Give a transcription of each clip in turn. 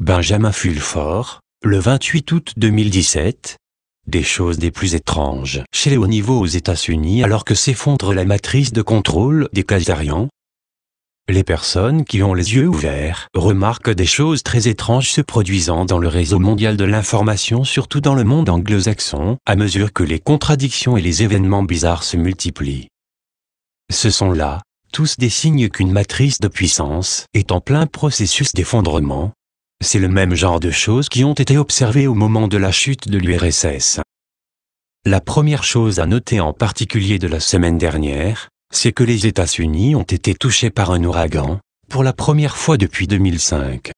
Benjamin Fulford, le 28 août 2017. Des choses des plus étranges chez les hauts niveaux aux États-Unis alors que s'effondre la matrice de contrôle des Casariens. Les personnes qui ont les yeux ouverts remarquent des choses très étranges se produisant dans le réseau mondial de l'information, surtout dans le monde anglo-saxon, à mesure que les contradictions et les événements bizarres se multiplient. Ce sont là, tous des signes qu'une matrice de puissance est en plein processus d'effondrement, c'est le même genre de choses qui ont été observées au moment de la chute de l'URSS. La première chose à noter en particulier de la semaine dernière, c'est que les États-Unis ont été touchés par un ouragan, pour la première fois depuis 2005.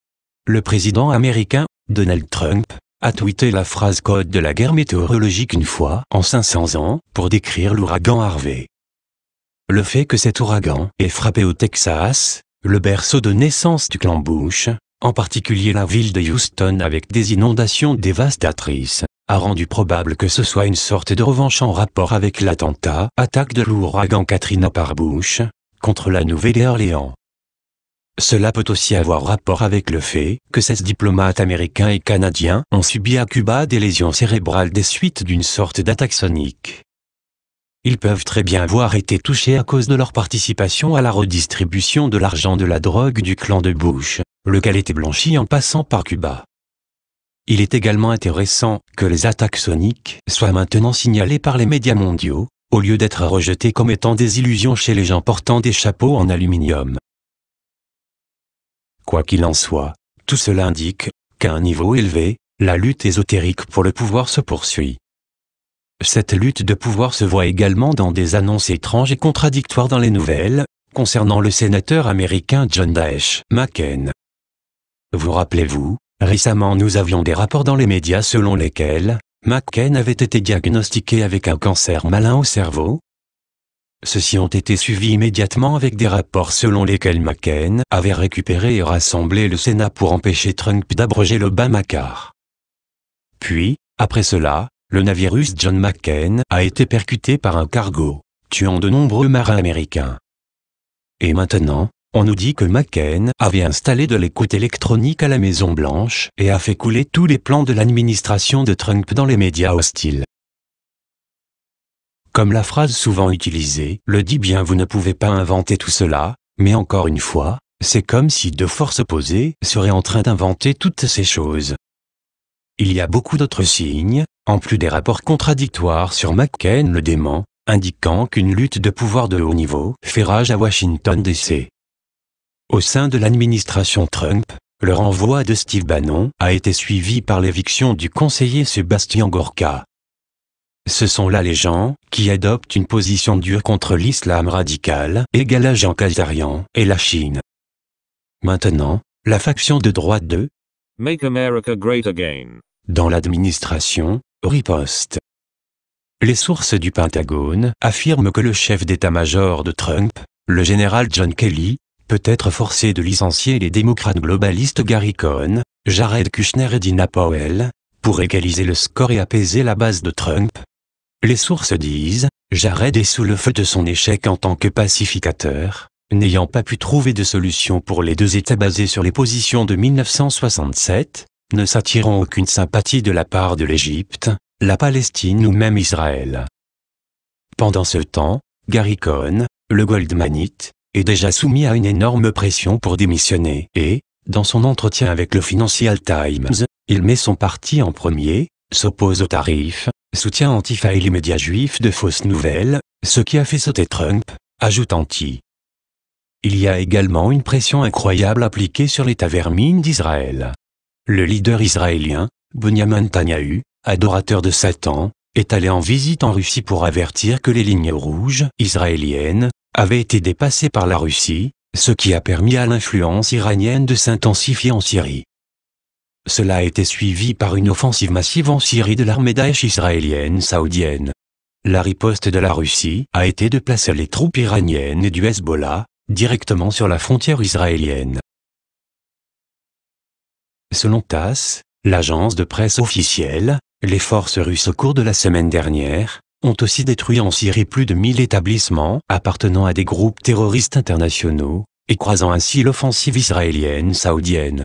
Le président américain, Donald Trump, a tweeté la phrase code de la guerre météorologique une fois en 500 ans pour décrire l'ouragan Harvey. Le fait que cet ouragan ait frappé au Texas, le berceau de naissance du clan Bush, en particulier la ville de Houston avec des inondations dévastatrices, a rendu probable que ce soit une sorte de revanche en rapport avec l'attentat attaque de l'ouragan Katrina par Bush contre la Nouvelle-Orléans. Cela peut aussi avoir rapport avec le fait que 16 diplomates américains et canadiens ont subi à Cuba des lésions cérébrales des suites d'une sorte d'attaque sonique. Ils peuvent très bien avoir été touchés à cause de leur participation à la redistribution de l'argent de la drogue du clan de Bush, lequel était blanchi en passant par Cuba. Il est également intéressant que les attaques soniques soient maintenant signalées par les médias mondiaux, au lieu d'être rejetées comme étant des illusions chez les gens portant des chapeaux en aluminium. Quoi qu'il en soit, tout cela indique qu'à un niveau élevé, la lutte ésotérique pour le pouvoir se poursuit. Cette lutte de pouvoir se voit également dans des annonces étranges et contradictoires dans les nouvelles, concernant le sénateur américain John Daesh McCain. Vous rappelez-vous, récemment nous avions des rapports dans les médias selon lesquels McCain avait été diagnostiqué avec un cancer malin au cerveau. Ceux-ci ont été suivis immédiatement avec des rapports selon lesquels McCain avait récupéré et rassemblé le Sénat pour empêcher Trump d'abroger Bamacar. Puis, après cela, le russe John McCain a été percuté par un cargo, tuant de nombreux marins américains. Et maintenant, on nous dit que McCain avait installé de l'écoute électronique à la Maison Blanche et a fait couler tous les plans de l'administration de Trump dans les médias hostiles. Comme la phrase souvent utilisée le dit bien vous ne pouvez pas inventer tout cela, mais encore une fois, c'est comme si deux forces opposées seraient en train d'inventer toutes ces choses. Il y a beaucoup d'autres signes, en plus des rapports contradictoires sur McCain le dément, indiquant qu'une lutte de pouvoir de haut niveau fait rage à Washington DC. Au sein de l'administration Trump, le renvoi de Steve Bannon a été suivi par l'éviction du conseiller Sébastien Gorka. Ce sont là les gens qui adoptent une position dure contre l'islam radical, à Jean Kazarian et la Chine. Maintenant, la faction de droite de Make America Great Again dans l'administration riposte. Les sources du Pentagone affirment que le chef d'état-major de Trump, le général John Kelly, peut être forcé de licencier les démocrates globalistes Gary Cohn, Jared Kushner et Dina Powell, pour égaliser le score et apaiser la base de Trump. Les sources disent, Jared est sous le feu de son échec en tant que pacificateur, n'ayant pas pu trouver de solution pour les deux États basés sur les positions de 1967, ne s'attirant aucune sympathie de la part de l'Égypte, la Palestine ou même Israël. Pendant ce temps, Gary Cohn, le Goldmanite, est déjà soumis à une énorme pression pour démissionner et, dans son entretien avec le Financial Times, il met son parti en premier, s'oppose aux tarifs, soutient Antifa et les médias juifs de fausses nouvelles, ce qui a fait sauter Trump, ajoute Anti. Il y a également une pression incroyable appliquée sur l'État-vermine d'Israël. Le leader israélien, Benjamin Netanyahu, adorateur de Satan, est allé en visite en Russie pour avertir que les lignes rouges israéliennes avait été dépassé par la Russie, ce qui a permis à l'influence iranienne de s'intensifier en Syrie. Cela a été suivi par une offensive massive en Syrie de l'armée Daesh israélienne saoudienne. La riposte de la Russie a été de placer les troupes iraniennes et du Hezbollah directement sur la frontière israélienne. Selon TASS, l'agence de presse officielle, les forces russes au cours de la semaine dernière ont aussi détruit en Syrie plus de 1000 établissements appartenant à des groupes terroristes internationaux, et croisant ainsi l'offensive israélienne saoudienne.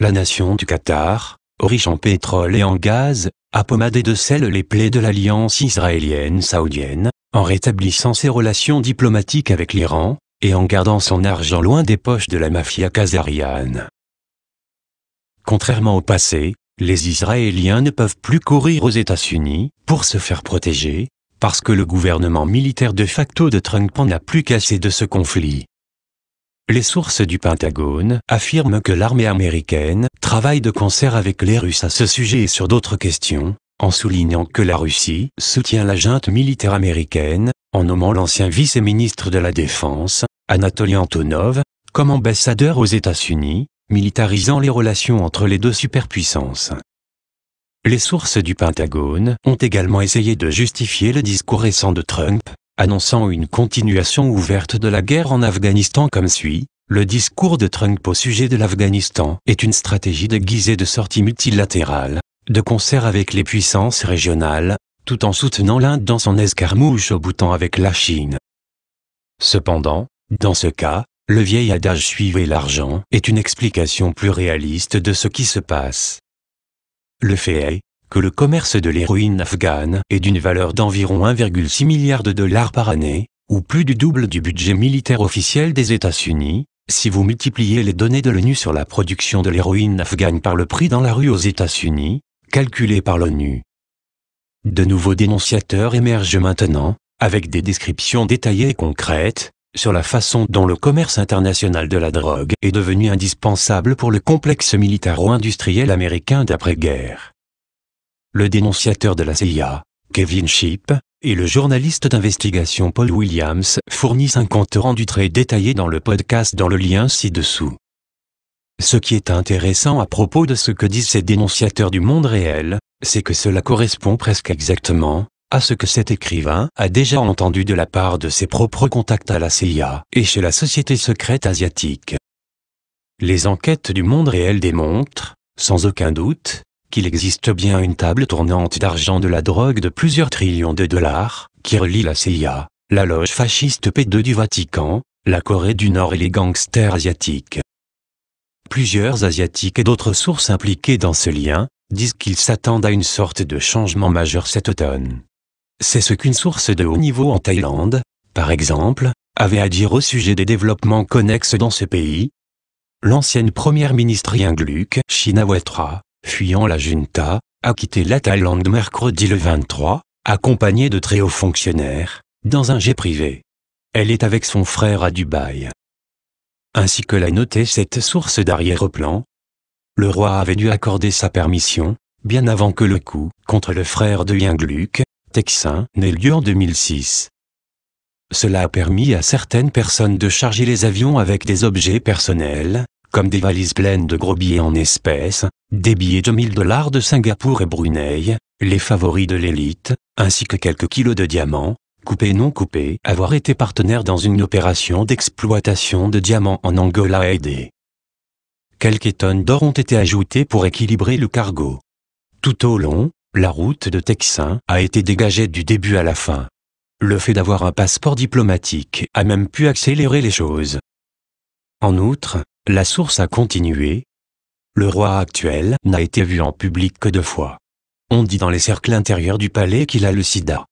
La nation du Qatar, riche en pétrole et en gaz, a pommadé de sel les plaies de l'alliance israélienne-saoudienne, en rétablissant ses relations diplomatiques avec l'Iran, et en gardant son argent loin des poches de la mafia kazariane. Contrairement au passé, les Israéliens ne peuvent plus courir aux États-Unis pour se faire protéger, parce que le gouvernement militaire de facto de Trump n'a plus cassé de ce conflit. Les sources du Pentagone affirment que l'armée américaine travaille de concert avec les Russes à ce sujet et sur d'autres questions, en soulignant que la Russie soutient la junte militaire américaine, en nommant l'ancien vice-ministre de la Défense, Anatoly Antonov, comme ambassadeur aux États-Unis, militarisant les relations entre les deux superpuissances. Les sources du Pentagone ont également essayé de justifier le discours récent de Trump, annonçant une continuation ouverte de la guerre en Afghanistan comme suit. Le discours de Trump au sujet de l'Afghanistan est une stratégie déguisée de sortie multilatérale, de concert avec les puissances régionales, tout en soutenant l'Inde dans son escarmouche au boutant avec la Chine. Cependant, dans ce cas, le vieil adage Suivez l'argent est une explication plus réaliste de ce qui se passe. Le fait est que le commerce de l'héroïne afghane est d'une valeur d'environ 1,6 milliard de dollars par année, ou plus du double du budget militaire officiel des États-Unis, si vous multipliez les données de l'ONU sur la production de l'héroïne afghane par le prix dans la rue aux États-Unis, calculé par l'ONU. De nouveaux dénonciateurs émergent maintenant, avec des descriptions détaillées et concrètes, sur la façon dont le commerce international de la drogue est devenu indispensable pour le complexe militaro-industriel américain d'après-guerre. Le dénonciateur de la CIA, Kevin Shipp, et le journaliste d'investigation Paul Williams fournissent un compte rendu très détaillé dans le podcast dans le lien ci-dessous. Ce qui est intéressant à propos de ce que disent ces dénonciateurs du monde réel, c'est que cela correspond presque exactement, à ce que cet écrivain a déjà entendu de la part de ses propres contacts à la CIA et chez la société secrète asiatique. Les enquêtes du monde réel démontrent, sans aucun doute, qu'il existe bien une table tournante d'argent de la drogue de plusieurs trillions de dollars, qui relie la CIA, la loge fasciste P2 du Vatican, la Corée du Nord et les gangsters asiatiques. Plusieurs Asiatiques et d'autres sources impliquées dans ce lien disent qu'ils s'attendent à une sorte de changement majeur cet automne. C'est ce qu'une source de haut niveau en Thaïlande, par exemple, avait à dire au sujet des développements connexes dans ce pays. L'ancienne première ministre Yingluck Shinawatra, fuyant la junta, a quitté la Thaïlande mercredi le 23, accompagnée de très hauts fonctionnaires, dans un jet privé. Elle est avec son frère à Dubaï. Ainsi que l'a noté cette source d'arrière-plan, le roi avait dû accorder sa permission, bien avant que le coup contre le frère de Yingluck n'est lieu en 2006. Cela a permis à certaines personnes de charger les avions avec des objets personnels, comme des valises pleines de gros billets en espèces, des billets de 1000 dollars de Singapour et Brunei, les favoris de l'élite, ainsi que quelques kilos de diamants, coupés non coupés, avoir été partenaires dans une opération d'exploitation de diamants en Angola aidé. Quelques tonnes d'or ont été ajoutées pour équilibrer le cargo. Tout au long, la route de Texin a été dégagée du début à la fin. Le fait d'avoir un passeport diplomatique a même pu accélérer les choses. En outre, la source a continué. Le roi actuel n'a été vu en public que deux fois. On dit dans les cercles intérieurs du palais qu'il a le sida.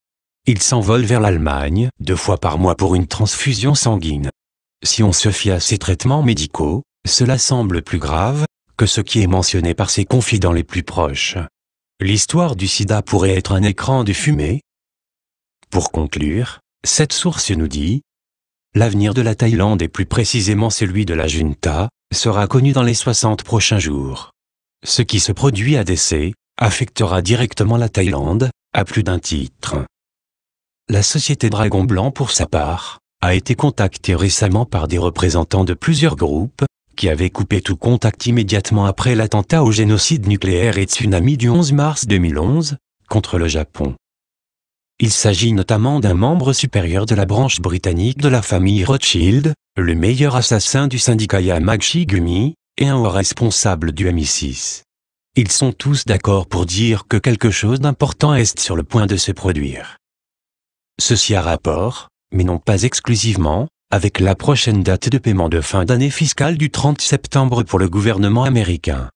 Il s'envole vers l'Allemagne, deux fois par mois pour une transfusion sanguine. Si on se fie à ses traitements médicaux, cela semble plus grave que ce qui est mentionné par ses confidents les plus proches. L'histoire du sida pourrait être un écran de fumée Pour conclure, cette source nous dit L'avenir de la Thaïlande et plus précisément celui de la junta sera connu dans les 60 prochains jours. Ce qui se produit à décès affectera directement la Thaïlande, à plus d'un titre. La société Dragon Blanc pour sa part a été contactée récemment par des représentants de plusieurs groupes qui avait coupé tout contact immédiatement après l'attentat au génocide nucléaire et tsunami du 11 mars 2011, contre le Japon. Il s'agit notamment d'un membre supérieur de la branche britannique de la famille Rothschild, le meilleur assassin du syndicat Yamaguchi Gumi, et un haut responsable du MI6. Ils sont tous d'accord pour dire que quelque chose d'important est sur le point de se produire. Ceci a rapport, mais non pas exclusivement, avec la prochaine date de paiement de fin d'année fiscale du 30 septembre pour le gouvernement américain.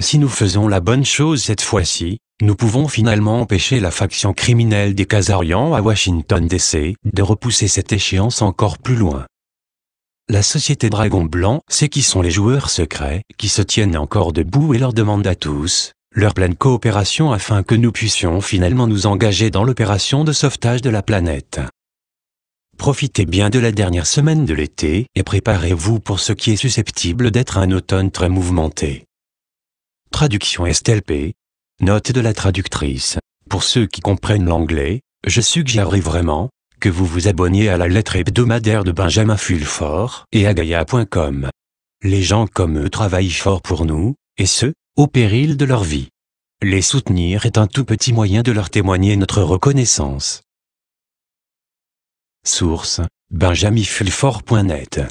Si nous faisons la bonne chose cette fois-ci, nous pouvons finalement empêcher la faction criminelle des Casarians à Washington DC de repousser cette échéance encore plus loin. La société Dragon Blanc sait qui sont les joueurs secrets qui se tiennent encore debout et leur demande à tous leur pleine coopération afin que nous puissions finalement nous engager dans l'opération de sauvetage de la planète. Profitez bien de la dernière semaine de l'été et préparez-vous pour ce qui est susceptible d'être un automne très mouvementé. Traduction STLP. Note de la traductrice. Pour ceux qui comprennent l'anglais, je suggérerais vraiment que vous vous abonniez à la lettre hebdomadaire de Benjamin Fulford et à Gaia.com. Les gens comme eux travaillent fort pour nous, et ce, au péril de leur vie. Les soutenir est un tout petit moyen de leur témoigner notre reconnaissance. Source, benjaminfulfort.net